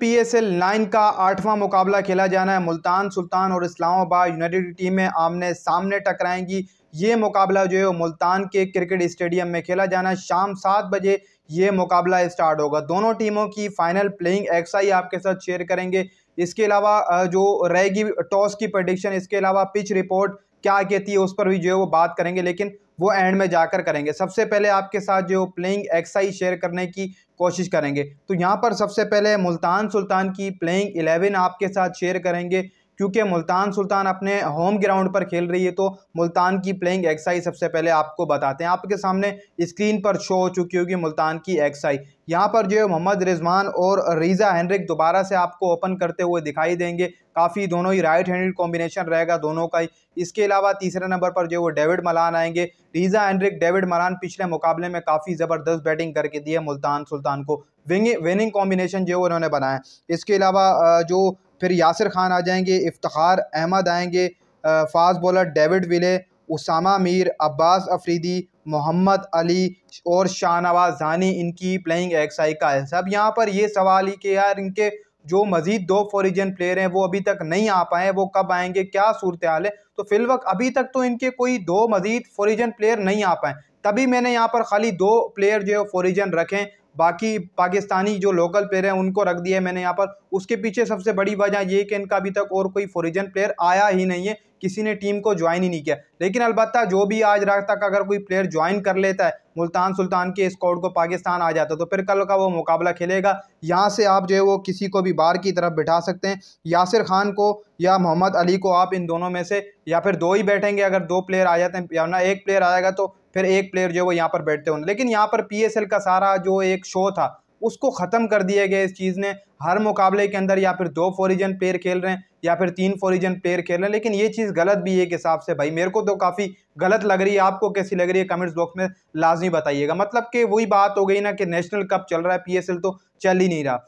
P S L nine का आठवां मुकाबला खेला जाना है मुल्तान सुल्तान और इस्लामाबाद यूनाइटेड की टीमें आमने सामने टकराएंगी ये मुकाबला जो है मुल्तान के क्रिकेट स्टेडियम में खेला जाना है शाम सात बजे ये मुकाबला स्टार्ट होगा दोनों टीमों की फाइनल प्लेइंग एक्साई आपके साथ शेयर करेंगे इसके अलावा जो रहेगी टॉस की प्रडिक्शन इसके अलावा पिच रिपोर्ट क्या कहती है उस पर भी जो है वो बात करेंगे लेकिन वो एंड में जाकर करेंगे सबसे पहले आपके साथ जो प्लेइंग एक्साइज शेयर करने की कोशिश करेंगे तो यहाँ पर सबसे पहले मुल्तान सुल्तान की प्लेइंग एलेवन आपके साथ शेयर करेंगे क्योंकि मुल्तान सुल्तान अपने होम ग्राउंड पर खेल रही है तो मुल्तान की प्लेइंग एक्साई सबसे पहले आपको बताते हैं आपके सामने स्क्रीन पर शो हो चुकी होगी मुल्तान की एक्साई यहाँ पर जो है मोहम्मद रिजवान और रीज़ा हैनरिक दोबारा से आपको ओपन करते हुए दिखाई देंगे काफ़ी दोनों ही राइट हैंडेड कॉम्बिनेशन रहेगा दोनों का ही इसके अलावा तीसरे नंबर पर जो है वो डेविड मलान आएंगे रीज़ा हैंड्रिक डेविड मलान पिछले मुकाबले में काफ़ी ज़बरदस्त बैटिंग करके दी है मुल्तान सुल्तान को विंग विनिंग कॉम्बिनेशन जो है उन्होंने बनाया इसके अलावा जो फिर यासिर खान आ जाएंगे इफ्तार अहमद आएंगे fast bowler David Willey Usama Mir Abbas Afridi Mohammad Ali और शाहनवाज जानी इनकी प्लेइंग का है सब यहाँ पर ये सवाल ही कि यार इनके जो मज़ीद दो फॉरिजन प्लेयर हैं वो अभी तक नहीं आ पाए वो कब आएंगे क्या सूरत हाल है तो फिलवक अभी तक तो इनके कोई दो मज़ीद फॉरिजन प्लेयर नहीं आ पाए तभी मैंने यहाँ पर खाली दो प्लेयर जो है फॉरिजन रखें बाकी पाकिस्तानी जो लोकल प्लेयर हैं उनको रख दिया है मैंने यहाँ पर उसके पीछे सबसे बड़ी वजह ये कि इनका अभी तक और कोई फॉरिजन प्लेयर आया ही नहीं है किसी ने टीम को ज्वाइन ही नहीं किया लेकिन अलबत्ता जो भी आज रात तक अगर कोई प्लेयर ज्वाइन कर लेता है मुल्तान सुल्तान के स्कॉड को पाकिस्तान आ जाता तो फिर कल का वो मुकाबला खेलेगा यहाँ से आप जो है वो किसी को भी बार की तरफ बिठा सकते हैं यासिर खान को या मोहम्मद अली को आप इन दोनों में से या फिर दो ही बैठेंगे अगर दो प्लेयर आ जाते हैं या ना एक प्लेयर आएगा तो फिर एक प्लेयर जो है वो यहाँ पर बैठते होंगे लेकिन यहाँ पर पी का सारा जो एक शो था उसको ख़त्म कर दिया गया इस चीज़ ने हर मुकाबले के अंदर या फिर दो फोरिजन प्लेयर खेल रहे हैं या फिर तीन फोरिजन प्लेयर खेल रहे हैं लेकिन ये चीज़ गलत भी है एक हिसाब से भाई मेरे को तो काफ़ी गलत लग रही है आपको कैसी लग रही है कमेंट्स बॉक्स में लाजमी बताइएगा मतलब कि वही बात हो गई ना कि नेशनल कप चल रहा है पी तो चल ही नहीं रहा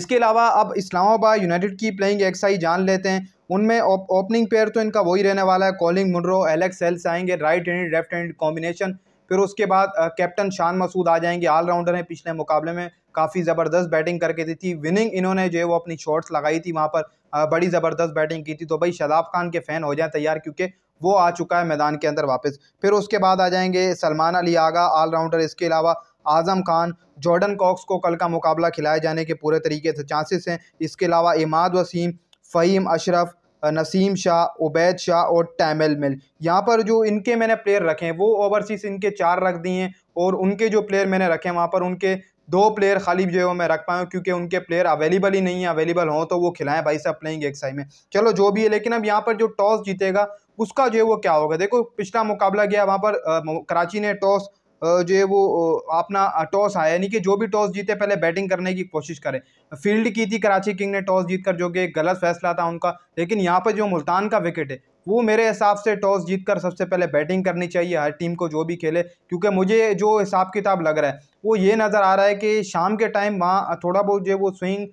इसके अलावा अब इस्लामाबाद यूनाइटेड की प्लेइंग एक्साई जान लेते हैं उनमें ओपनिंग पेयर तो इनका वही रहने वाला है कॉलिंग मुनरो एलेक्स हेल्स आएंगे right hand left hand combination फिर उसके बाद कैप्टन शान मसूद आ जाएंगे ऑलराउंडर हैं पिछले मुकाबले में काफ़ी ज़बरदस्त बैटिंग करके दी थी विनिंग इन्होंने जो है वो अपनी शॉट्स लगाई थी वहाँ पर बड़ी ज़बरदस्त बैटिंग की थी तो भाई शदाब खान के फ़ैन हो जाएं तैयार क्योंकि वो आ चुका है मैदान के अंदर वापस फिर उसके बाद आ जाएंगे सलमान अली आगा ऑलराउंडर इसके अलावा आज़म खान जॉर्डन कॉक्स को कल का मुकाबला खिलाए जाने के पूरे तरीके से चांसेस हैं इसके अलावा इमाद वसीम फ़हीम अशरफ नसीम शाह उबैद शाह और टैमल मिल यहाँ पर जो इनके मैंने प्लेयर रखे हैं वो ओवरसीज़ इनके चार रख दिए हैं और उनके जो प्लेयर मैंने रखे हैं वहाँ पर उनके दो प्लेयर खाली जो है वो मैं रख पाया हूँ क्योंकि उनके प्लेयर अवेलेबल ही नहीं है अवेलेबल हों तो वो खिलाएं भाई साहब प्लेइंग साइड में चलो जो भी है लेकिन अब यहाँ पर जो टॉस जीतेगा उसका जो है वो क्या होगा देखो पिछला मुकाबला गया वहाँ पर आ, कराची ने टॉस जो है वो अपना टॉस आया यानी कि जो भी टॉस जीते पहले बैटिंग करने की कोशिश करें फील्ड की थी कराची किंग ने टॉस जीत कर जो कि गलत फैसला था उनका लेकिन यहाँ पर जो मुल्तान का विकेट है वो मेरे हिसाब से टॉस जीत कर सबसे पहले बैटिंग करनी चाहिए हर टीम को जो भी खेले क्योंकि मुझे जो हिसाब किताब लग रहा है वो ये नज़र आ रहा है कि शाम के टाइम वहाँ थोड़ा बहुत जो है वो स्विंग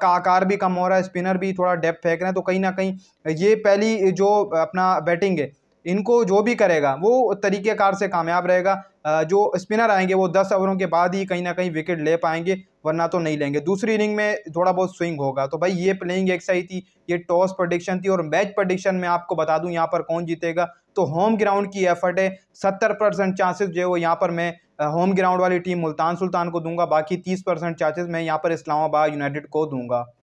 का आकार भी कम हो रहा है स्पिनर भी थोड़ा डेप फेंक रहे हैं तो कहीं ना कहीं ये पहली जो अपना बैटिंग है इनको जो भी करेगा वो तरीक़ेकार से कामयाब रहेगा जो स्पिनर आएंगे वो दस ओवरों के बाद ही कहीं ना कहीं विकेट ले पाएंगे वरना तो नहीं लेंगे दूसरी इनिंग में थोड़ा बहुत स्विंग होगा तो भाई ये प्लेइंग एक्साइज थी ये टॉस प्रडिक्शन थी और मैच प्रडिक्शन में आपको बता दूं यहाँ पर कौन जीतेगा तो होम ग्राउंड की एफर्ट है सत्तर परसेंट चांसेस जो है वो यहाँ पर मैं होम ग्राउंड वाली टीम मुल्तान सुल्तान को दूंगा बाकी तीस परसेंट चांसेस मैं यहाँ पर इस्लामाबाद यूनाइटेड को दूंगा